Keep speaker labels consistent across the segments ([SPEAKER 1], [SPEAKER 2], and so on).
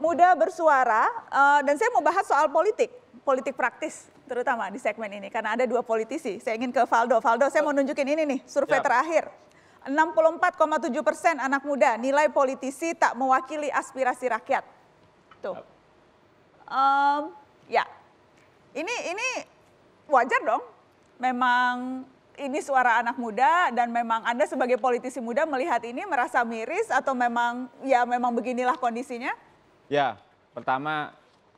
[SPEAKER 1] muda bersuara uh, dan saya mau bahas soal politik, politik praktis terutama di segmen ini karena ada dua politisi. Saya ingin ke Valdo. Valdo, saya mau nunjukin ini nih survei ya. terakhir. 64,7 persen anak muda nilai politisi tak mewakili aspirasi rakyat. Tuh, um, ya ini ini wajar dong. Memang ini suara anak muda dan memang Anda sebagai politisi muda melihat ini merasa miris atau memang ya memang beginilah kondisinya?
[SPEAKER 2] Ya, pertama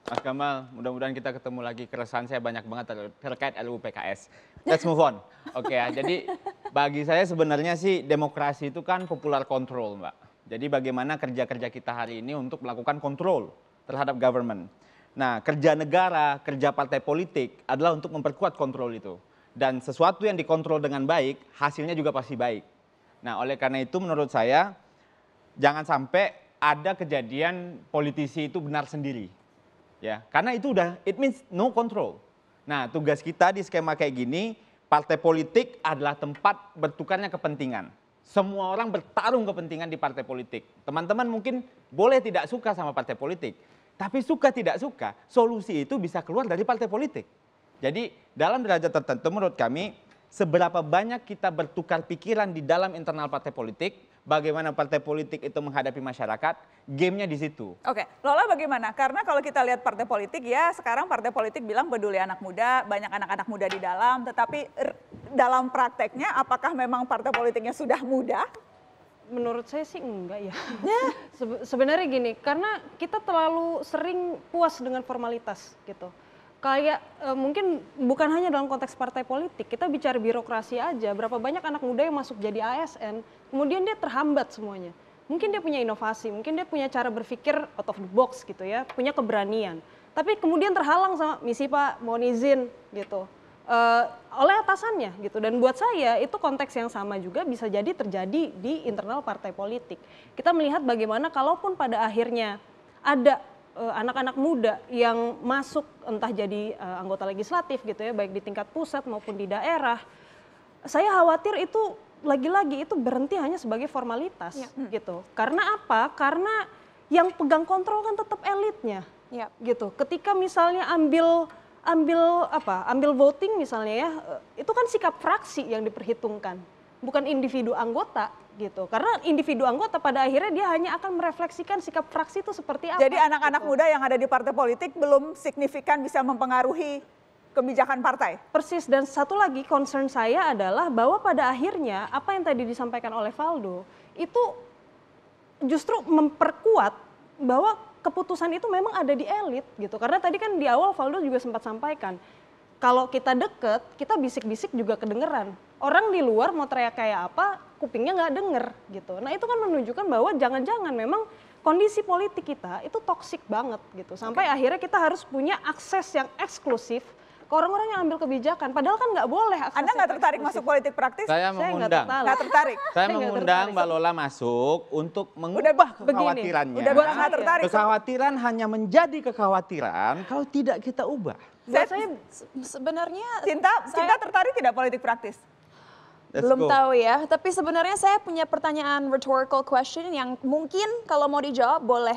[SPEAKER 2] Mas Gamal, mudah-mudahan kita ketemu lagi. Keresahan saya banyak banget ter terkait LUU PKS. Let's move on. Oke okay, ya, jadi bagi saya sebenarnya sih demokrasi itu kan popular control, Mbak. Jadi bagaimana kerja-kerja kita hari ini untuk melakukan kontrol terhadap government. Nah, kerja negara, kerja partai politik adalah untuk memperkuat kontrol itu. Dan sesuatu yang dikontrol dengan baik, hasilnya juga pasti baik. Nah, oleh karena itu menurut saya jangan sampai ada kejadian politisi itu benar sendiri. Ya, karena itu udah it means no control. Nah, tugas kita di skema kayak gini, partai politik adalah tempat bertukarnya kepentingan. Semua orang bertarung kepentingan di partai politik. Teman-teman mungkin boleh tidak suka sama partai politik, tapi suka tidak suka, solusi itu bisa keluar dari partai politik. Jadi, dalam derajat tertentu menurut kami, seberapa banyak kita bertukar pikiran di dalam internal partai politik, bagaimana partai politik itu menghadapi masyarakat, gamenya di situ.
[SPEAKER 1] Oke, Lola bagaimana? Karena kalau kita lihat partai politik ya sekarang partai politik bilang peduli anak muda, banyak anak-anak muda di dalam, tetapi dalam prakteknya apakah memang partai politiknya sudah muda? menurut saya sih enggak ya. ya. Se
[SPEAKER 3] sebenarnya gini, karena kita terlalu sering puas dengan formalitas gitu kayak e, mungkin bukan hanya dalam konteks partai politik, kita bicara birokrasi aja, berapa banyak anak muda yang masuk jadi ASN, kemudian dia terhambat semuanya. Mungkin dia punya inovasi, mungkin dia punya cara berpikir out of the box gitu ya, punya keberanian. Tapi kemudian terhalang sama misi Pak, mohon izin gitu. E, oleh atasannya gitu dan buat saya itu konteks yang sama juga bisa jadi terjadi di internal partai politik. Kita melihat bagaimana kalaupun pada akhirnya ada Eh, anak-anak muda yang masuk entah jadi uh, anggota legislatif gitu ya baik di tingkat pusat maupun di daerah saya khawatir itu lagi-lagi itu berhenti hanya sebagai formalitas ya. Hmm. gitu karena apa karena yang pegang kontrol kan tetap elitnya ya. gitu ketika misalnya ambil ambil apa ambil voting misalnya ya eh, itu kan sikap fraksi yang diperhitungkan bukan individu anggota gitu. Karena individu anggota pada akhirnya dia hanya akan merefleksikan sikap fraksi itu seperti apa. Jadi anak-anak gitu. muda yang ada di partai politik belum signifikan bisa mempengaruhi kebijakan partai. Persis dan satu lagi concern saya adalah bahwa pada akhirnya apa yang tadi disampaikan oleh Valdo itu justru memperkuat bahwa keputusan itu memang ada di elit gitu. Karena tadi kan di awal Valdo juga sempat sampaikan kalau kita deket, kita bisik-bisik juga kedengeran. Orang di luar mau teriak kayak apa, kupingnya nggak denger gitu. Nah itu kan menunjukkan bahwa jangan-jangan memang kondisi politik kita itu toksik banget gitu. Sampai okay. akhirnya kita harus punya akses yang eksklusif ke orang-orang yang ambil kebijakan. Padahal kan nggak boleh. Anda nggak tertarik eksklusif. masuk politik praktis? Saya mengundang.
[SPEAKER 2] Saya nggak tertarik. Saya mengundang Mbak Lola masuk untuk mengubah Udah, kekhawatirannya. Begini. Udah nggak tertarik. Kekhawatiran hanya menjadi kekhawatiran kalau tidak kita ubah.
[SPEAKER 1] Saya, saya sebenarnya cinta saya, cinta tertarik tidak politik praktis?
[SPEAKER 4] Let's Belum go. tahu ya, tapi sebenarnya saya punya pertanyaan rhetorical question yang mungkin kalau mau dijawab boleh.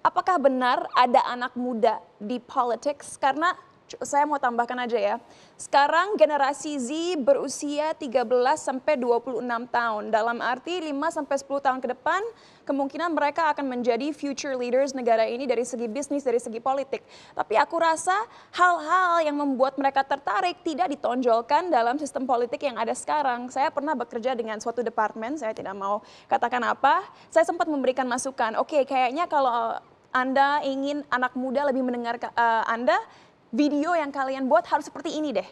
[SPEAKER 4] Apakah benar ada anak muda di politics? Karena saya mau tambahkan aja ya. Sekarang generasi Z berusia 13 sampai 26 tahun. Dalam arti 5 sampai 10 tahun ke depan kemungkinan mereka akan menjadi future leaders negara ini dari segi bisnis, dari segi politik. Tapi aku rasa hal-hal yang membuat mereka tertarik tidak ditonjolkan dalam sistem politik yang ada sekarang. Saya pernah bekerja dengan suatu departemen, saya tidak mau katakan apa. Saya sempat memberikan masukan, oke okay, kayaknya kalau anda ingin anak muda lebih mendengar uh, Anda, video yang kalian buat harus seperti ini deh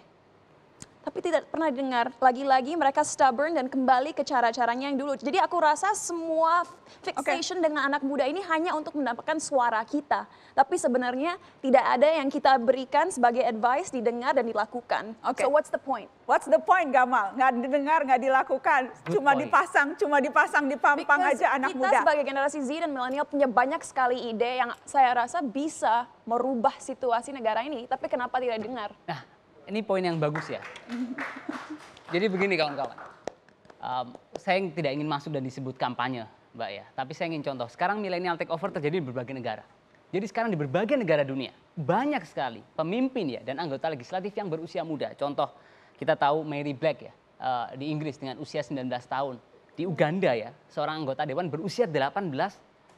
[SPEAKER 4] tapi tidak pernah dengar. Lagi-lagi mereka stubborn dan kembali ke cara-caranya yang dulu. Jadi aku rasa semua fixation okay. dengan anak muda ini hanya untuk mendapatkan suara kita. Tapi sebenarnya tidak ada yang kita berikan sebagai advice didengar dan dilakukan. Okay. So what's the point? What's the point Gamal? Nggak didengar, nggak
[SPEAKER 1] dilakukan. Good cuma point. dipasang, cuma dipasang, dipampang Because aja anak kita muda. Kita sebagai
[SPEAKER 4] generasi Z dan milenial punya banyak sekali ide yang saya rasa bisa merubah situasi negara ini. Tapi kenapa tidak dengar? Nah
[SPEAKER 5] ini poin yang bagus ya. Jadi begini kawan-kawan. Um, saya tidak ingin masuk dan disebut kampanye, Mbak ya. Tapi saya ingin contoh. Sekarang milenial take over terjadi di berbagai negara. Jadi sekarang di berbagai negara dunia banyak sekali pemimpin ya dan anggota legislatif yang berusia muda. Contoh kita tahu Mary Black ya uh, di Inggris dengan usia 19 tahun. Di Uganda ya seorang anggota dewan berusia 18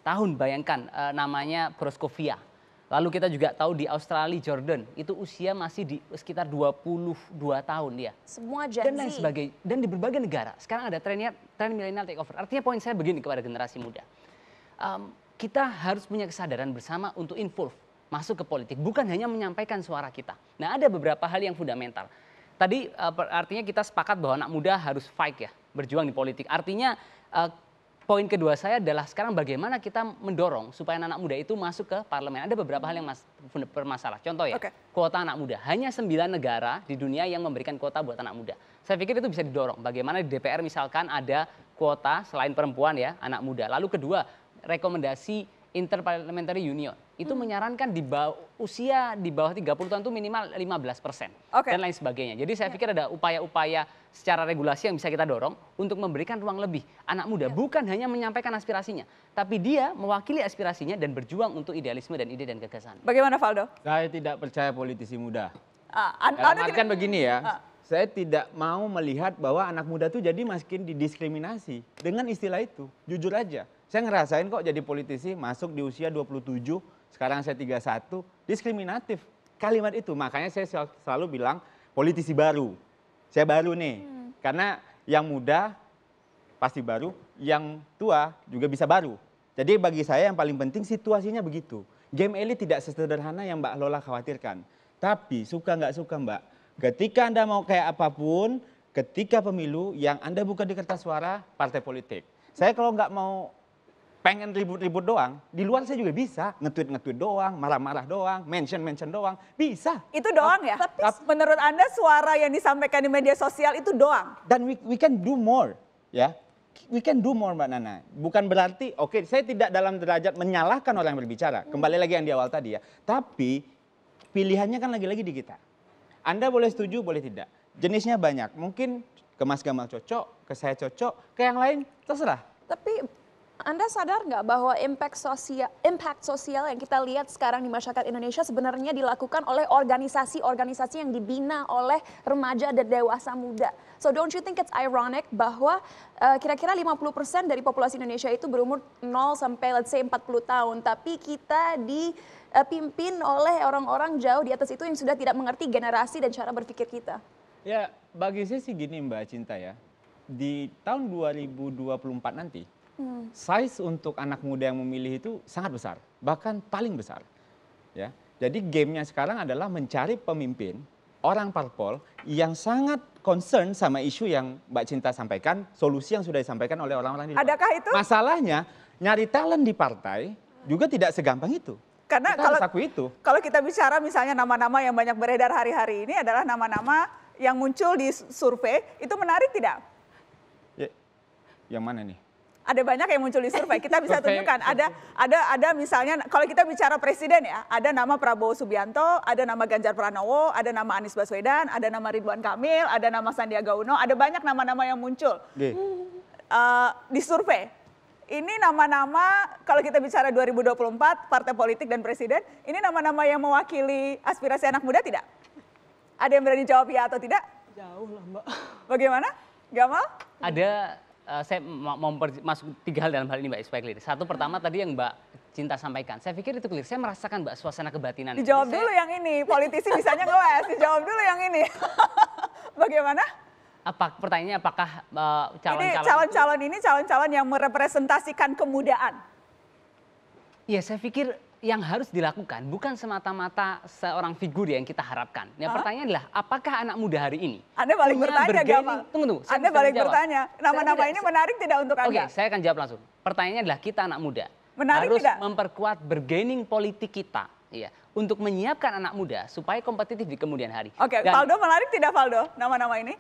[SPEAKER 5] tahun. Bayangkan uh, namanya Proskovia Lalu kita juga tahu di Australia Jordan itu usia masih di sekitar 22 tahun dia. Semua Gen Dan lain sebagai Dan di berbagai negara. Sekarang ada trennya tren milenial take over. Artinya poin saya begini kepada generasi muda. Um, kita harus punya kesadaran bersama untuk involve masuk ke politik, bukan hanya menyampaikan suara kita. Nah, ada beberapa hal yang fundamental. Tadi uh, artinya kita sepakat bahwa anak muda harus fight ya, berjuang di politik. Artinya uh, poin kedua saya adalah sekarang bagaimana kita mendorong supaya anak, muda itu masuk ke parlemen. Ada beberapa hal yang mas, bermasalah. Contoh ya, okay. kuota anak muda. Hanya sembilan negara di dunia yang memberikan kuota buat anak muda. Saya pikir itu bisa didorong. Bagaimana di DPR misalkan ada kuota selain perempuan ya, anak muda. Lalu kedua, rekomendasi Interparliamentary Union itu hmm. menyarankan di bawah, usia di bawah 30 tahun itu minimal 15 persen okay. dan lain sebagainya. Jadi saya yeah. pikir ada upaya-upaya secara regulasi yang bisa kita dorong untuk memberikan ruang lebih anak muda yeah. bukan hanya menyampaikan aspirasinya, tapi dia mewakili aspirasinya dan berjuang untuk idealisme dan ide dan gagasan.
[SPEAKER 2] Bagaimana Valdo? Saya tidak percaya politisi muda.
[SPEAKER 1] Ah, an Dalam begini ya. uh.
[SPEAKER 2] saya tidak mau melihat bahwa anak muda itu jadi makin didiskriminasi dengan istilah itu. Jujur aja, saya ngerasain kok jadi politisi masuk di usia 27, sekarang saya 31, diskriminatif. Kalimat itu, makanya saya selalu bilang politisi baru. Saya baru nih, hmm. karena yang muda pasti baru, yang tua juga bisa baru. Jadi bagi saya yang paling penting situasinya begitu. Game elit tidak sesederhana yang Mbak Lola khawatirkan. Tapi suka nggak suka Mbak, ketika Anda mau kayak apapun, ketika pemilu yang Anda buka di kertas suara partai politik. Saya kalau nggak mau pengen ribut-ribut doang, di luar saya juga bisa nge-tweet nge doang, marah-marah doang, mention-mention doang, bisa. Itu doang ya? Tapi Ap menurut Anda suara yang disampaikan di media sosial itu doang? Dan we, we can do more, ya. We can do more Mbak Nana. Bukan berarti, oke okay, saya tidak dalam derajat menyalahkan orang yang berbicara. Kembali lagi yang di awal tadi ya. Tapi pilihannya kan lagi-lagi di kita. Anda boleh setuju, boleh tidak. Jenisnya banyak. Mungkin ke Mas Gamal cocok, ke saya cocok, ke yang lain terserah.
[SPEAKER 4] Tapi anda sadar nggak bahwa impact sosial, impact sosial yang kita lihat sekarang di masyarakat Indonesia sebenarnya dilakukan oleh organisasi-organisasi yang dibina oleh remaja dan dewasa muda. So don't you think it's ironic bahwa eh, kira-kira uh, kira -kira 50% dari populasi Indonesia itu berumur 0 sampai let's say 40 tahun, tapi kita dipimpin oleh orang-orang jauh di atas itu yang sudah tidak mengerti generasi dan cara berpikir kita.
[SPEAKER 2] Ya, bagi saya sih gini Mbak Cinta ya. Di tahun 2024 nanti, Hmm. size untuk anak muda yang memilih itu sangat besar, bahkan paling besar. Ya, jadi gamenya sekarang adalah mencari pemimpin orang parpol yang sangat concern sama isu yang Mbak Cinta sampaikan, solusi yang sudah disampaikan oleh orang-orang di. Adakah itu? Masalahnya nyari talent di partai juga tidak segampang itu.
[SPEAKER 1] Karena kita kalau aku itu. Kalau kita bicara misalnya nama-nama yang banyak beredar hari-hari ini adalah nama-nama yang muncul di survei, itu menarik tidak?
[SPEAKER 2] Ya, yang mana nih?
[SPEAKER 1] ada banyak yang muncul di survei. Kita bisa tunjukkan ada ada ada misalnya kalau kita bicara presiden ya, ada nama Prabowo Subianto, ada nama Ganjar Pranowo, ada nama Anies Baswedan, ada nama Ridwan Kamil, ada nama Sandiaga Uno, ada banyak nama-nama yang muncul uh, di survei. Ini nama-nama kalau kita bicara 2024 partai politik dan presiden, ini nama-nama yang mewakili aspirasi anak muda tidak? Ada yang berani jawab ya atau tidak? Jauh lah mbak. Bagaimana? Gamal?
[SPEAKER 5] Ada Eh, saya mau masuk tiga hal dalam hal ini Mbak supaya clear. Satu pertama tadi yang Mbak Cinta sampaikan, saya pikir itu clear. Saya merasakan Mbak suasana kebatinan. Dijawab saya... dulu
[SPEAKER 1] yang ini, politisi bisanya ngeles. Dijawab dulu yang ini. Bagaimana?
[SPEAKER 5] Apa pertanyaannya apakah
[SPEAKER 1] eh, calon-calon uh, ini calon-calon ini calon-calon yang merepresentasikan kemudaan?
[SPEAKER 5] Ya, saya pikir yang harus dilakukan bukan semata-mata seorang figur yang kita harapkan. Yang Hah? pertanyaan adalah apakah anak muda hari ini? Anda paling bertanya, Gamal. Tunggu, tunggu. anda paling bertanya. Nama-nama ini menarik tidak untuk Anda? Oke, okay, saya akan jawab langsung. Pertanyaannya adalah kita anak muda. Menarik harus tidak? memperkuat bargaining politik kita. Iya, untuk menyiapkan anak muda supaya kompetitif di kemudian hari.
[SPEAKER 1] Oke, okay, Valdo menarik tidak Valdo nama-nama ini?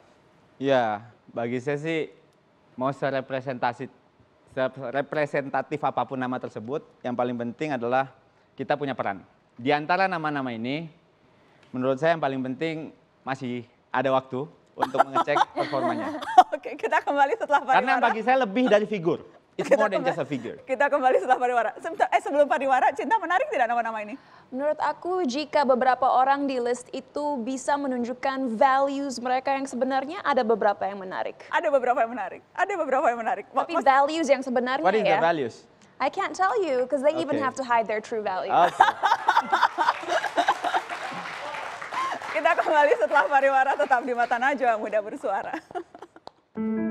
[SPEAKER 2] Ya, bagi saya sih mau serepresentasi representatif apapun nama tersebut, yang paling penting adalah kita punya peran. Di antara nama-nama ini, menurut saya yang paling penting masih ada waktu untuk mengecek performanya.
[SPEAKER 1] Oke, kita kembali setelah pariwara. Karena
[SPEAKER 2] bagi saya lebih dari figur. It's kita more than just a figure.
[SPEAKER 1] Kita kembali setelah pariwara. eh
[SPEAKER 4] sebelum pariwara, Cinta menarik tidak nama-nama ini? Menurut aku jika beberapa orang di list itu bisa menunjukkan values mereka yang sebenarnya ada beberapa yang menarik. Ada beberapa yang menarik. Ada beberapa yang menarik. Tapi Mas, values yang sebenarnya What is ya. values? I can't tell you because they okay. even have to hide their true value. Okay.
[SPEAKER 1] Kita kembali setelah pariwara tetap di mata najwa muda bersuara.